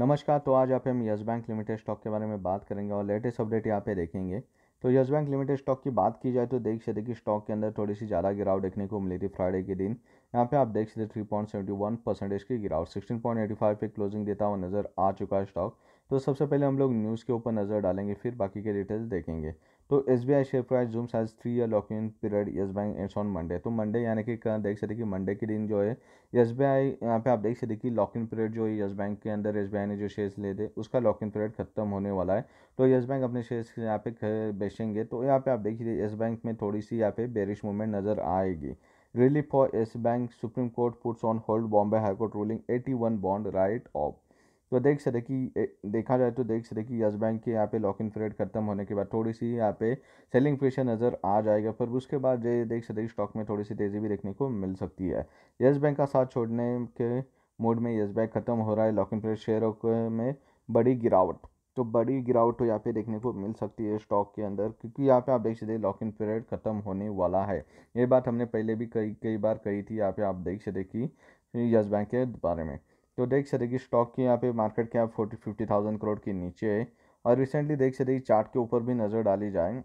नमस्कार तो आज आप हम यस बैंक लिमिटेड स्टॉक के बारे में बात करेंगे और लेटेस्ट अपडेट यहाँ पे देखेंगे तो यस बैंक लिमिटेड स्टॉक की बात की जाए तो देख सकते कि स्टॉक के अंदर थोड़ी सी ज़्यादा गिरावट देखने को मिली थी फ्राइडे के दिन यहाँ पे आप देख सकते three point seventy one percentage की गिरावट सिक्सटीन पॉइंट एटी फाइव पे क्लोजिंग देता हुआ नज़र आ चुका है स्टॉक तो सबसे पहले हम लोग न्यूज़ के ऊपर नज़र डालेंगे फिर बाकी के डिटेल्स देखेंगे तो S B I share price zooms as three year lock in period Yes Bank ends on Monday तो मंडे यानी कि देख सकते कि मंडे के दिन जो है यस बी आई यहाँ पे आप देख सकते कि लॉक इन पीरियड जो है येस बैंक के अंदर एस बी आई ने जो शेयर्स ले थे उसका लॉक इन पीरियड खत्म होने वाला है तो येस बैंक अपने शेयर्स यहाँ पे बेचेंगे तो यहाँ पे आप देखिए येस बैंक में थोड़ी सी यहाँ पे बेरिश मूवमेंट नज़र आएगी relief for Yes Bank Supreme Court puts on hold Bombay high court ruling AT one bond write off तो देख सकते कि देखा जाए तो देख सकते कि यस बैंक के यहाँ पे लॉक इन पीरियड खत्म होने के बाद थोड़ी सी यहाँ पे सेलिंग प्रेशर नज़र आ जाएगा पर उसके बाद ये देख सकते कि स्टॉक में थोड़ी सी तेज़ी भी देखने को मिल सकती है यस बैंक का साथ छोड़ने के मोड में यस बैंक खत्म हो रहा है लॉक इन पीरियड शेयरों में बड़ी गिरावट तो बड़ी गिरावट तो यहाँ पे देखने को मिल सकती है स्टॉक के अंदर क्योंकि यहाँ पे आप देख सकते लॉक इन पीरियड खत्म होने वाला है ये बात हमने पहले भी कई कई बार कही थी यहाँ पे आप देख सकते कि यस बैंक के बारे में तो देख सकते कि स्टॉक की यहाँ पे मार्केट यहाँ फोर्टी फिफ्टी थाउजेंड करोड़ के नीचे है और रिसेंटली देख सकते चार्ट के ऊपर भी नज़र डाली जाए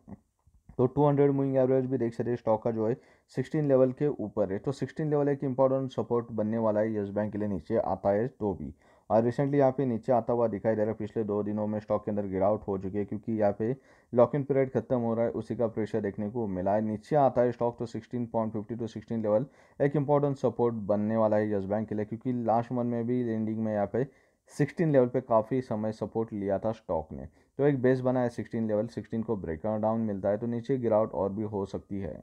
तो टू हंड्रेड मूविंग एवरेज भी देख सकते स्टॉक का जो है सिक्सटीन लेवल के ऊपर है तो सिक्सटीन लेवल एक इंपॉर्टेंट सपोर्ट बनने वाला है येस बैंक के लिए नीचे आता है तो भी और रिसेंटली यहाँ पे नीचे आता हुआ दिखाई दे रहा है पिछले दो दिनों में स्टॉक के अंदर गिरावट हो चुकी है क्योंकि यहाँ पे लॉक इन पीरियड खत्म हो रहा है उसी का प्रेशर देखने को मिला है नीचे आता है स्टॉक तो 16.50 टू सिक्सटीन लेवल एक इंपॉर्टेंट सपोर्ट बनने वाला है यस बैंक के लिए क्योंकि लास्ट मंथ में भी लेंडिंग में यहाँ पे सिक्सटीन लेवल पे काफ़ी समय सपोर्ट लिया था स्टॉक ने तो एक बेस बना है सिक्सटीन लेवल सिक्सटीन को डाउन मिलता है तो नीचे गिरावट और भी हो सकती है